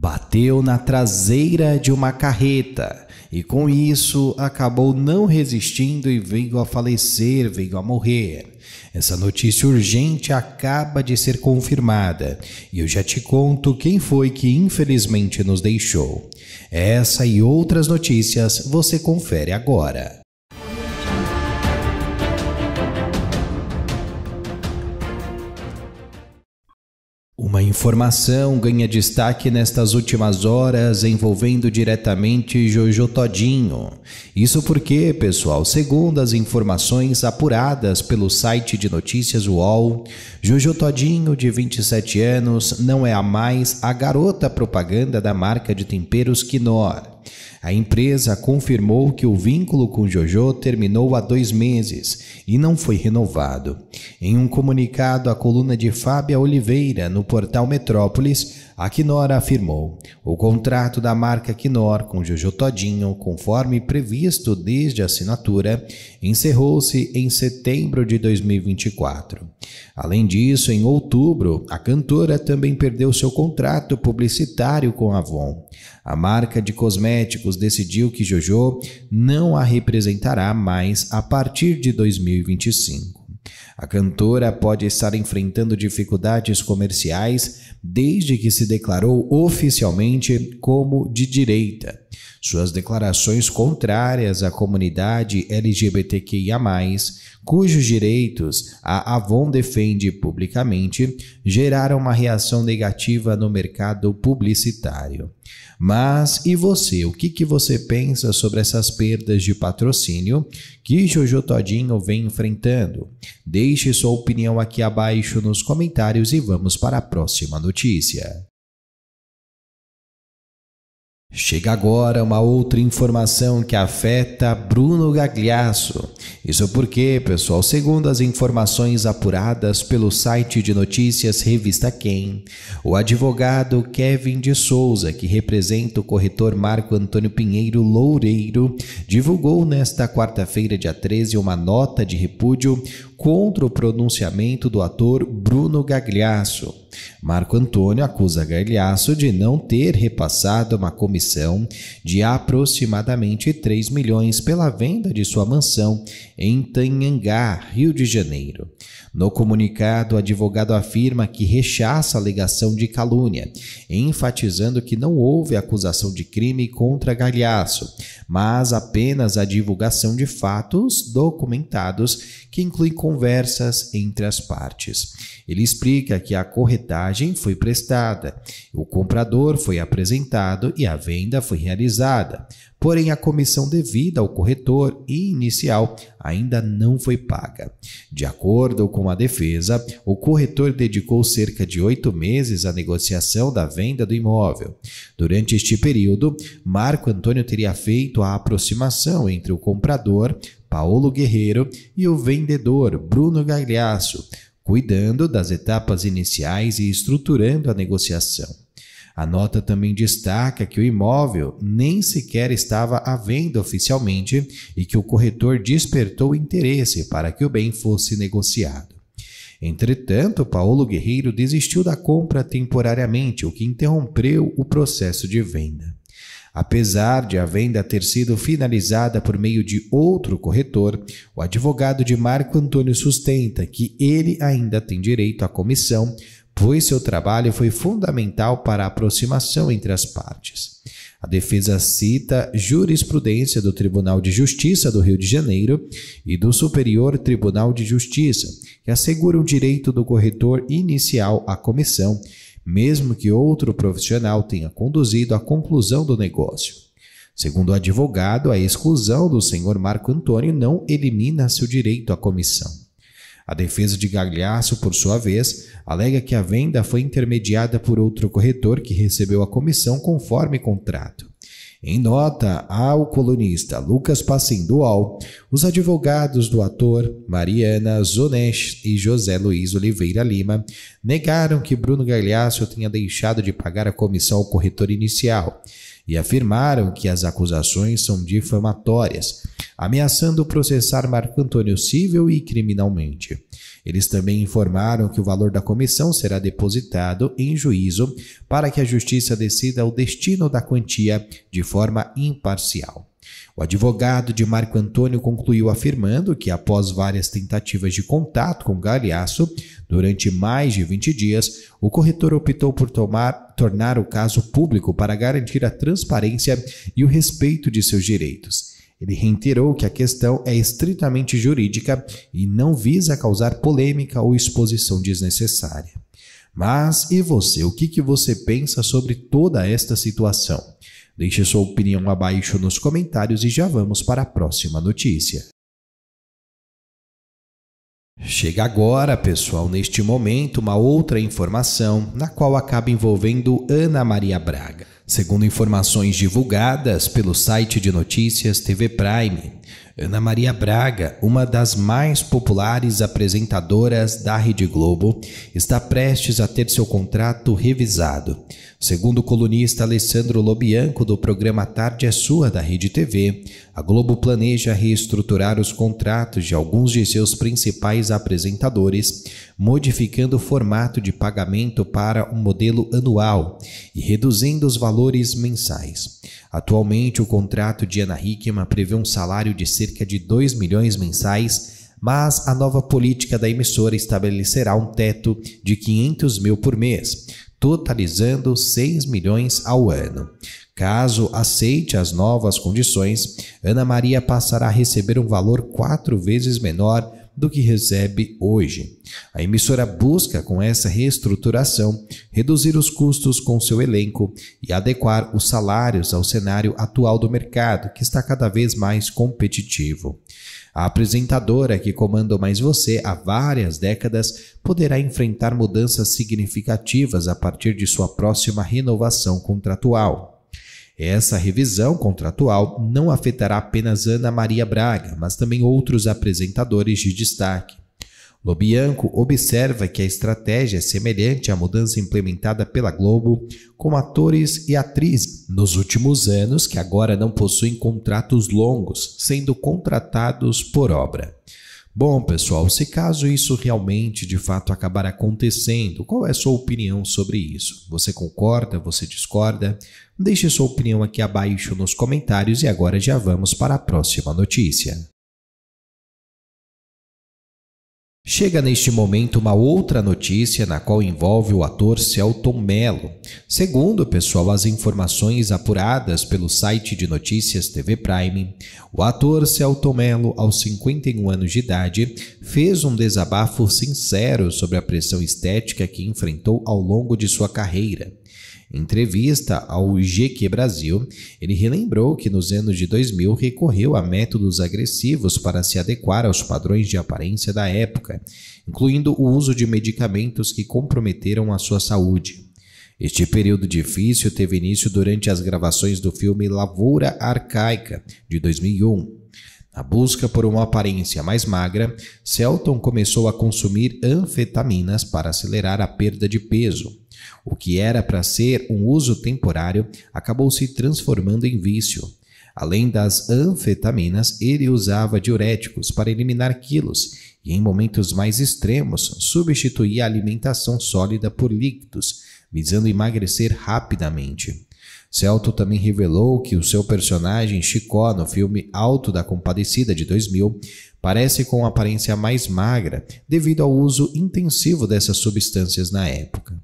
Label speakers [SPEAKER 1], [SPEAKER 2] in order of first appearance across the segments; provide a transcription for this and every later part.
[SPEAKER 1] bateu na traseira de uma carreta e com isso acabou não resistindo e veio a falecer, veio a morrer. Essa notícia urgente acaba de ser confirmada e eu já te conto quem foi que infelizmente nos deixou. Essa e outras notícias você confere agora. Uma informação ganha destaque nestas últimas horas envolvendo diretamente Jojo Todinho. Isso porque, pessoal, segundo as informações apuradas pelo site de notícias UOL, Jojo Todinho, de 27 anos, não é a mais a garota propaganda da marca de temperos Knorr. A empresa confirmou que o vínculo com Jojo terminou há dois meses e não foi renovado. Em um comunicado, à coluna de Fábia Oliveira no portal Metrópolis a Knorr afirmou: o contrato da marca Knorr com Jojo Todinho, conforme previsto desde a assinatura, encerrou-se em setembro de 2024. Além disso, em outubro, a cantora também perdeu seu contrato publicitário com Avon. A marca de cosméticos decidiu que Jojo não a representará mais a partir de 2025. A cantora pode estar enfrentando dificuldades comerciais desde que se declarou oficialmente como de direita. Suas declarações contrárias à comunidade LGBTQIA, cujos direitos a Avon defende publicamente, geraram uma reação negativa no mercado publicitário. Mas e você? O que, que você pensa sobre essas perdas de patrocínio que Jojo Todinho vem enfrentando? Deixe sua opinião aqui abaixo nos comentários e vamos para a próxima notícia. Chega agora uma outra informação que afeta Bruno Gagliasso. Isso porque, pessoal, segundo as informações apuradas pelo site de notícias Revista Quem, o advogado Kevin de Souza, que representa o corretor Marco Antônio Pinheiro Loureiro, divulgou nesta quarta-feira, dia 13, uma nota de repúdio contra o pronunciamento do ator Bruno Gagliasso. Marco Antônio acusa Gagliasso de não ter repassado uma comissão de aproximadamente 3 milhões pela venda de sua mansão em Tanhangá, Rio de Janeiro. No comunicado, o advogado afirma que rechaça a alegação de calúnia, enfatizando que não houve acusação de crime contra Gagliasso, mas apenas a divulgação de fatos documentados, que incluem conversas entre as partes. Ele explica que a corretagem foi prestada, o comprador foi apresentado e a venda foi realizada porém a comissão devida ao corretor inicial ainda não foi paga. De acordo com a defesa, o corretor dedicou cerca de oito meses à negociação da venda do imóvel. Durante este período, Marco Antônio teria feito a aproximação entre o comprador, Paulo Guerreiro, e o vendedor, Bruno Galhaço, cuidando das etapas iniciais e estruturando a negociação. A nota também destaca que o imóvel nem sequer estava à venda oficialmente e que o corretor despertou interesse para que o bem fosse negociado. Entretanto, Paulo Guerreiro desistiu da compra temporariamente, o que interrompeu o processo de venda. Apesar de a venda ter sido finalizada por meio de outro corretor, o advogado de Marco Antônio sustenta que ele ainda tem direito à comissão pois seu trabalho foi fundamental para a aproximação entre as partes. A defesa cita jurisprudência do Tribunal de Justiça do Rio de Janeiro e do Superior Tribunal de Justiça, que assegura o direito do corretor inicial à comissão, mesmo que outro profissional tenha conduzido à conclusão do negócio. Segundo o advogado, a exclusão do senhor Marco Antônio não elimina seu direito à comissão. A defesa de Gagliasso, por sua vez, alega que a venda foi intermediada por outro corretor que recebeu a comissão conforme contrato. Em nota ao colunista Lucas Passim Dual, os advogados do ator Mariana Zonesh e José Luiz Oliveira Lima negaram que Bruno Galhaço tenha deixado de pagar a comissão ao corretor inicial e afirmaram que as acusações são difamatórias, ameaçando processar Marco Antônio civil e criminalmente. Eles também informaram que o valor da comissão será depositado em juízo para que a justiça decida o destino da quantia de forma imparcial. O advogado de Marco Antônio concluiu afirmando que, após várias tentativas de contato com Galeasso, durante mais de 20 dias, o corretor optou por tomar, tornar o caso público para garantir a transparência e o respeito de seus direitos. Ele reiterou que a questão é estritamente jurídica e não visa causar polêmica ou exposição desnecessária. Mas e você? O que, que você pensa sobre toda esta situação? Deixe sua opinião abaixo nos comentários e já vamos para a próxima notícia. Chega agora, pessoal, neste momento, uma outra informação na qual acaba envolvendo Ana Maria Braga. Segundo informações divulgadas pelo site de notícias TV Prime, Ana Maria Braga, uma das mais populares apresentadoras da Rede Globo, está prestes a ter seu contrato revisado. Segundo o colunista Alessandro Lobianco, do programa Tarde é Sua da Rede TV, a Globo planeja reestruturar os contratos de alguns de seus principais apresentadores, modificando o formato de pagamento para um modelo anual e reduzindo os valores mensais. Atualmente, o contrato de Ana Hickman prevê um salário de cerca de 2 milhões mensais, mas a nova política da emissora estabelecerá um teto de 500 mil por mês, totalizando 6 milhões ao ano. Caso aceite as novas condições, Ana Maria passará a receber um valor quatro vezes menor do que recebe hoje. A emissora busca, com essa reestruturação, reduzir os custos com seu elenco e adequar os salários ao cenário atual do mercado, que está cada vez mais competitivo. A apresentadora, que comanda Mais Você há várias décadas, poderá enfrentar mudanças significativas a partir de sua próxima renovação contratual. Essa revisão contratual não afetará apenas Ana Maria Braga, mas também outros apresentadores de destaque. Lobianco observa que a estratégia é semelhante à mudança implementada pela Globo com atores e atrizes nos últimos anos que agora não possuem contratos longos, sendo contratados por obra. Bom, pessoal, se caso isso realmente de fato acabar acontecendo, qual é a sua opinião sobre isso? Você concorda? Você discorda? Deixe sua opinião aqui abaixo nos comentários e agora já vamos para a próxima notícia. Chega neste momento uma outra notícia na qual envolve o ator Celton Mello. Segundo, pessoal, as informações apuradas pelo site de notícias TV Prime, o ator Celton Mello, aos 51 anos de idade, fez um desabafo sincero sobre a pressão estética que enfrentou ao longo de sua carreira. Em entrevista ao GQ Brasil, ele relembrou que nos anos de 2000 recorreu a métodos agressivos para se adequar aos padrões de aparência da época, incluindo o uso de medicamentos que comprometeram a sua saúde. Este período difícil teve início durante as gravações do filme Lavoura Arcaica, de 2001. Na busca por uma aparência mais magra, Celton começou a consumir anfetaminas para acelerar a perda de peso. O que era para ser um uso temporário acabou se transformando em vício. Além das anfetaminas, ele usava diuréticos para eliminar quilos e, em momentos mais extremos, substituía a alimentação sólida por líquidos, visando emagrecer rapidamente. Celto também revelou que o seu personagem Chicó no filme Alto da Compadecida de 2000 parece com aparência mais magra devido ao uso intensivo dessas substâncias na época.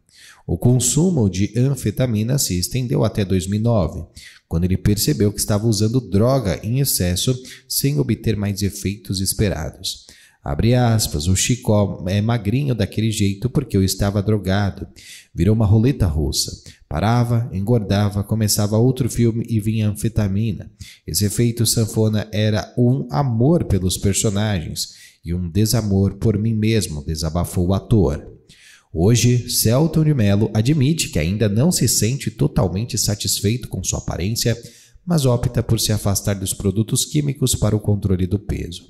[SPEAKER 1] O consumo de anfetamina se estendeu até 2009, quando ele percebeu que estava usando droga em excesso sem obter mais efeitos esperados. Abre aspas, o Chicó é magrinho daquele jeito porque eu estava drogado. Virou uma roleta russa. Parava, engordava, começava outro filme e vinha anfetamina. Esse efeito sanfona era um amor pelos personagens e um desamor por mim mesmo, desabafou o ator. Hoje, Celton de Mello admite que ainda não se sente totalmente satisfeito com sua aparência, mas opta por se afastar dos produtos químicos para o controle do peso.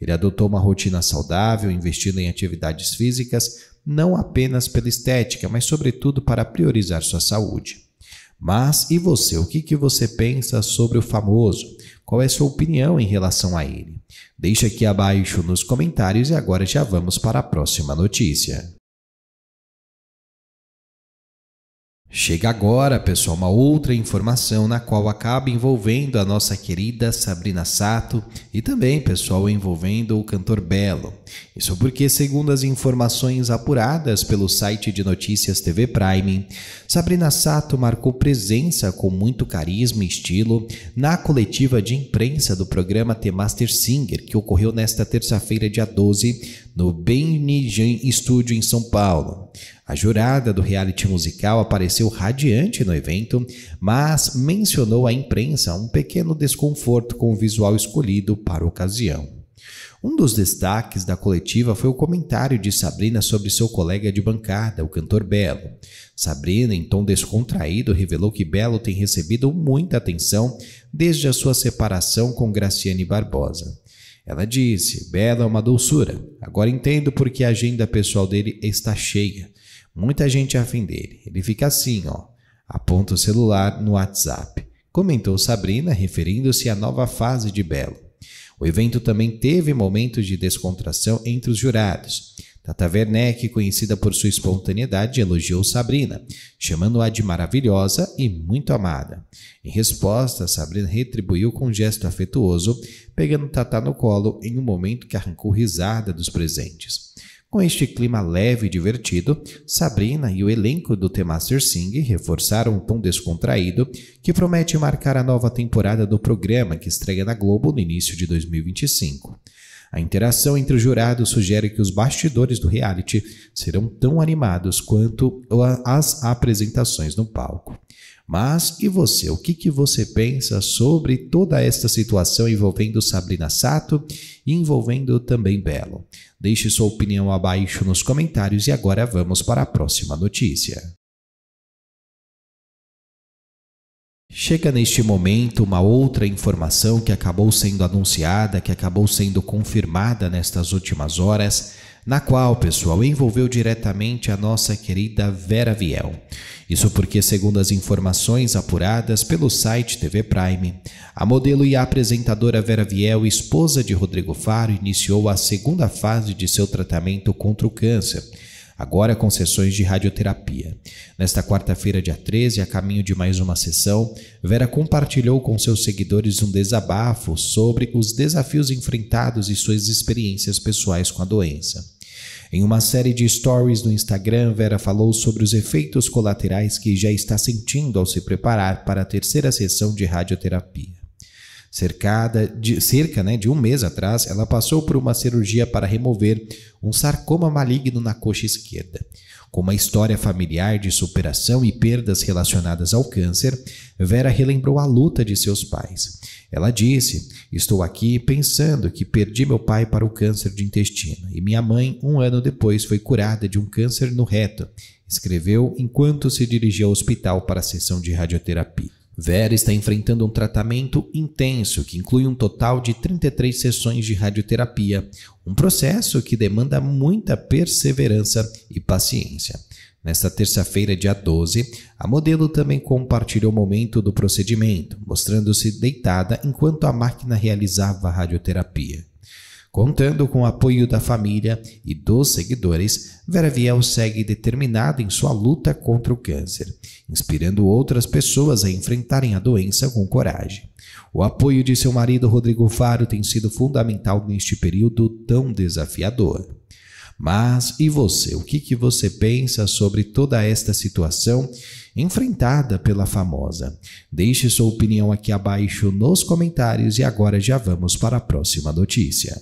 [SPEAKER 1] Ele adotou uma rotina saudável, investindo em atividades físicas, não apenas pela estética, mas sobretudo para priorizar sua saúde. Mas e você? O que, que você pensa sobre o famoso? Qual é sua opinião em relação a ele? Deixe aqui abaixo nos comentários e agora já vamos para a próxima notícia. Chega agora, pessoal, uma outra informação na qual acaba envolvendo a nossa querida Sabrina Sato e também, pessoal, envolvendo o cantor Belo. Isso porque, segundo as informações apuradas pelo site de notícias TV Prime, Sabrina Sato marcou presença com muito carisma e estilo na coletiva de imprensa do programa The Master Singer, que ocorreu nesta terça-feira, dia 12, no Benigem Studio em São Paulo. A jurada do reality musical apareceu radiante no evento, mas mencionou à imprensa um pequeno desconforto com o visual escolhido para a ocasião. Um dos destaques da coletiva foi o comentário de Sabrina sobre seu colega de bancada, o cantor Belo. Sabrina, em tom descontraído, revelou que Belo tem recebido muita atenção desde a sua separação com Graciane Barbosa. Ela disse: Belo é uma doçura. Agora entendo porque a agenda pessoal dele está cheia. Muita gente afim dele. Ele fica assim, ó. Aponta o celular no WhatsApp. Comentou Sabrina, referindo-se à nova fase de Belo. O evento também teve momentos de descontração entre os jurados. Tata Werneck, conhecida por sua espontaneidade, elogiou Sabrina, chamando-a de maravilhosa e muito amada. Em resposta, Sabrina retribuiu com um gesto afetuoso, pegando Tata no colo em um momento que arrancou risada dos presentes. Com este clima leve e divertido, Sabrina e o elenco do The Master Sing reforçaram o tom descontraído que promete marcar a nova temporada do programa que estreia na Globo no início de 2025. A interação entre os jurados sugere que os bastidores do reality serão tão animados quanto as apresentações no palco. Mas e você? O que, que você pensa sobre toda esta situação envolvendo Sabrina Sato e envolvendo também Belo? Deixe sua opinião abaixo nos comentários e agora vamos para a próxima notícia. Chega neste momento uma outra informação que acabou sendo anunciada, que acabou sendo confirmada nestas últimas horas na qual, pessoal, envolveu diretamente a nossa querida Vera Viel. Isso porque, segundo as informações apuradas pelo site TV Prime, a modelo e a apresentadora Vera Viel, esposa de Rodrigo Faro, iniciou a segunda fase de seu tratamento contra o câncer agora com sessões de radioterapia. Nesta quarta-feira, dia 13, a caminho de mais uma sessão, Vera compartilhou com seus seguidores um desabafo sobre os desafios enfrentados e suas experiências pessoais com a doença. Em uma série de stories no Instagram, Vera falou sobre os efeitos colaterais que já está sentindo ao se preparar para a terceira sessão de radioterapia. Cercada de cerca né, de um mês atrás, ela passou por uma cirurgia para remover um sarcoma maligno na coxa esquerda. Com uma história familiar de superação e perdas relacionadas ao câncer, Vera relembrou a luta de seus pais. Ela disse: Estou aqui pensando que perdi meu pai para o câncer de intestino e minha mãe, um ano depois, foi curada de um câncer no reto, escreveu enquanto se dirigia ao hospital para a sessão de radioterapia. Vera está enfrentando um tratamento intenso que inclui um total de 33 sessões de radioterapia, um processo que demanda muita perseverança e paciência. Nesta terça-feira, dia 12, a modelo também compartilhou o momento do procedimento, mostrando-se deitada enquanto a máquina realizava a radioterapia. Contando com o apoio da família e dos seguidores, Vera Viel segue determinada em sua luta contra o câncer, inspirando outras pessoas a enfrentarem a doença com coragem. O apoio de seu marido Rodrigo Faro tem sido fundamental neste período tão desafiador. Mas e você? O que, que você pensa sobre toda esta situação enfrentada pela famosa? Deixe sua opinião aqui abaixo nos comentários e agora já vamos para a próxima notícia.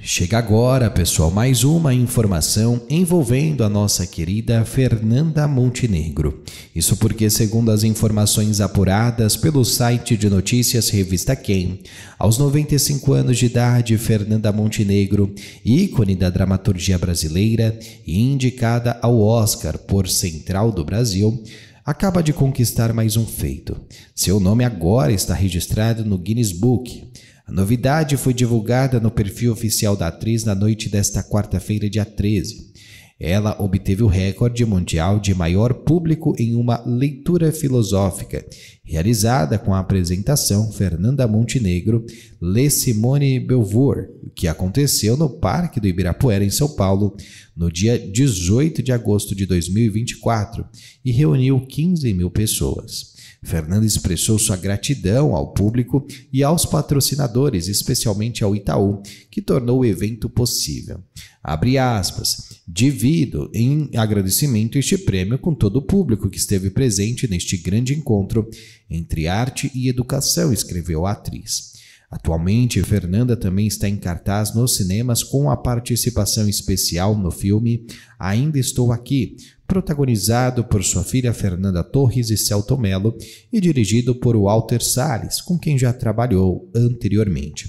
[SPEAKER 1] Chega agora, pessoal, mais uma informação envolvendo a nossa querida Fernanda Montenegro. Isso porque, segundo as informações apuradas pelo site de notícias Revista Quem, aos 95 anos de idade, Fernanda Montenegro, ícone da dramaturgia brasileira e indicada ao Oscar por Central do Brasil, acaba de conquistar mais um feito. Seu nome agora está registrado no Guinness Book a novidade foi divulgada no perfil oficial da atriz na noite desta quarta-feira, dia 13. Ela obteve o recorde mundial de maior público em uma leitura filosófica, realizada com a apresentação Fernanda Montenegro, Le Simone Belvoir, que aconteceu no Parque do Ibirapuera, em São Paulo, no dia 18 de agosto de 2024, e reuniu 15 mil pessoas. Fernando expressou sua gratidão ao público e aos patrocinadores, especialmente ao Itaú, que tornou o evento possível. Abre aspas. Divido em agradecimento este prêmio com todo o público que esteve presente neste grande encontro entre arte e educação, escreveu a atriz. Atualmente, Fernanda também está em cartaz nos cinemas com a participação especial no filme Ainda Estou Aqui, protagonizado por sua filha Fernanda Torres e Celto Melo e dirigido por Walter Salles, com quem já trabalhou anteriormente.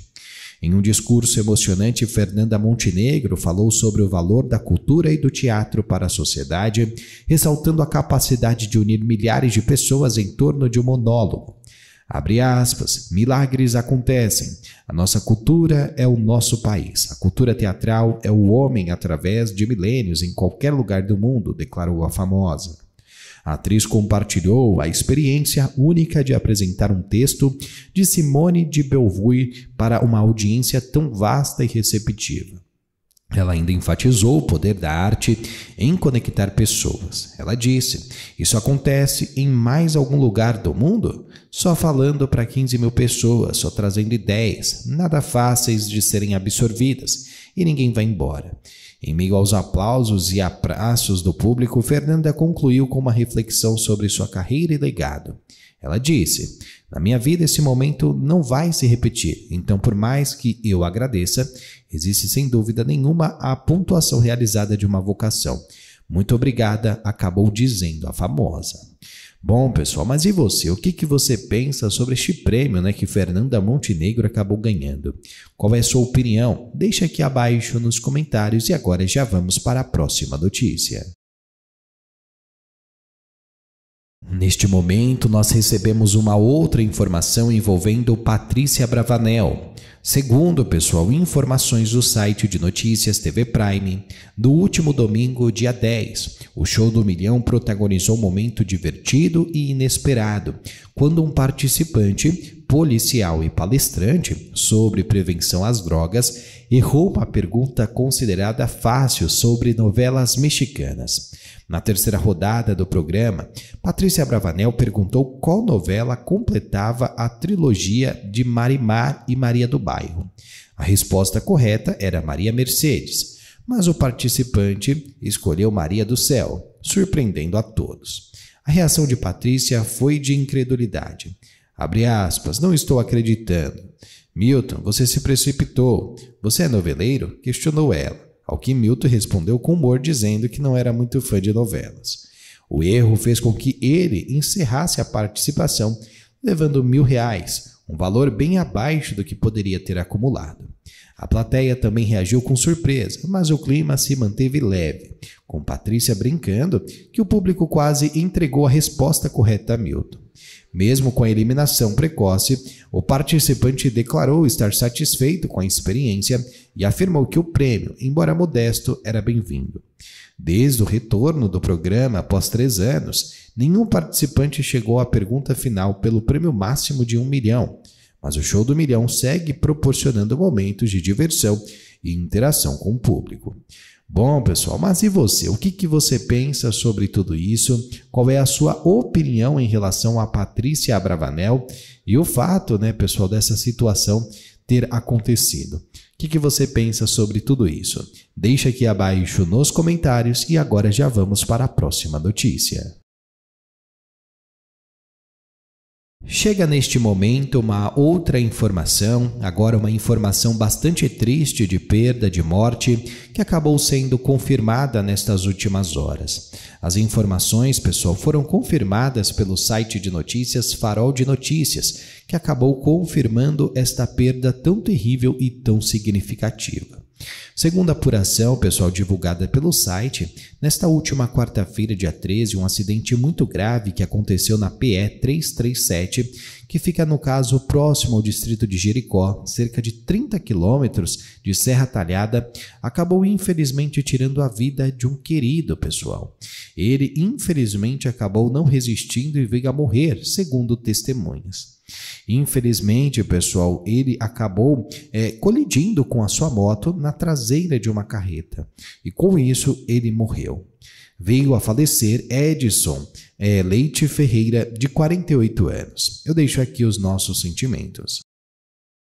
[SPEAKER 1] Em um discurso emocionante, Fernanda Montenegro falou sobre o valor da cultura e do teatro para a sociedade, ressaltando a capacidade de unir milhares de pessoas em torno de um monólogo. Abre aspas, milagres acontecem. A nossa cultura é o nosso país. A cultura teatral é o homem através de milênios em qualquer lugar do mundo, declarou a famosa. A atriz compartilhou a experiência única de apresentar um texto de Simone de Beauvoir para uma audiência tão vasta e receptiva. Ela ainda enfatizou o poder da arte em conectar pessoas. Ela disse: Isso acontece em mais algum lugar do mundo? Só falando para 15 mil pessoas, só trazendo ideias, nada fáceis de serem absorvidas, e ninguém vai embora. Em meio aos aplausos e abraços do público, Fernanda concluiu com uma reflexão sobre sua carreira e legado. Ela disse: Na minha vida, esse momento não vai se repetir, então, por mais que eu agradeça, existe sem dúvida nenhuma a pontuação realizada de uma vocação. Muito obrigada, acabou dizendo a famosa. Bom, pessoal, mas e você? O que, que você pensa sobre este prêmio né, que Fernanda Montenegro acabou ganhando? Qual é a sua opinião? Deixa aqui abaixo nos comentários e agora já vamos para a próxima notícia. Neste momento, nós recebemos uma outra informação envolvendo Patrícia Bravanel, Segundo, pessoal, informações do site de notícias TV Prime, do último domingo, dia 10, o show do milhão protagonizou um momento divertido e inesperado, quando um participante, policial e palestrante sobre prevenção às drogas, errou uma pergunta considerada fácil sobre novelas mexicanas. Na terceira rodada do programa, Patrícia Bravanel perguntou qual novela completava a trilogia de Marimar e Maria do Bairro bairro. A resposta correta era Maria Mercedes, mas o participante escolheu Maria do Céu, surpreendendo a todos. A reação de Patrícia foi de incredulidade. Abre aspas, não estou acreditando. Milton, você se precipitou. Você é noveleiro? questionou ela, ao que Milton respondeu com humor, dizendo que não era muito fã de novelas. O erro fez com que ele encerrasse a participação, levando mil reais, um valor bem abaixo do que poderia ter acumulado. A plateia também reagiu com surpresa, mas o clima se manteve leve, com Patrícia brincando que o público quase entregou a resposta correta a Milton. Mesmo com a eliminação precoce, o participante declarou estar satisfeito com a experiência e afirmou que o prêmio, embora modesto, era bem-vindo. Desde o retorno do programa após três anos, nenhum participante chegou à pergunta final pelo prêmio máximo de um milhão mas o show do milhão segue proporcionando momentos de diversão e interação com o público. Bom, pessoal, mas e você? O que, que você pensa sobre tudo isso? Qual é a sua opinião em relação a Patrícia Abravanel e o fato, né, pessoal, dessa situação ter acontecido? O que, que você pensa sobre tudo isso? Deixa aqui abaixo nos comentários e agora já vamos para a próxima notícia. Chega neste momento uma outra informação, agora uma informação bastante triste de perda, de morte, que acabou sendo confirmada nestas últimas horas. As informações, pessoal, foram confirmadas pelo site de notícias Farol de Notícias, que acabou confirmando esta perda tão terrível e tão significativa. Segundo a apuração, pessoal, divulgada pelo site, nesta última quarta-feira, dia 13, um acidente muito grave que aconteceu na PE 337, que fica, no caso, próximo ao distrito de Jericó, cerca de 30 quilômetros de Serra Talhada, acabou infelizmente tirando a vida de um querido, pessoal. Ele, infelizmente, acabou não resistindo e veio a morrer, segundo testemunhas. Infelizmente, pessoal, ele acabou é, colidindo com a sua moto na traseira de uma carreta e com isso ele morreu. Veio a falecer Edson é, Leite Ferreira, de 48 anos. Eu deixo aqui os nossos sentimentos.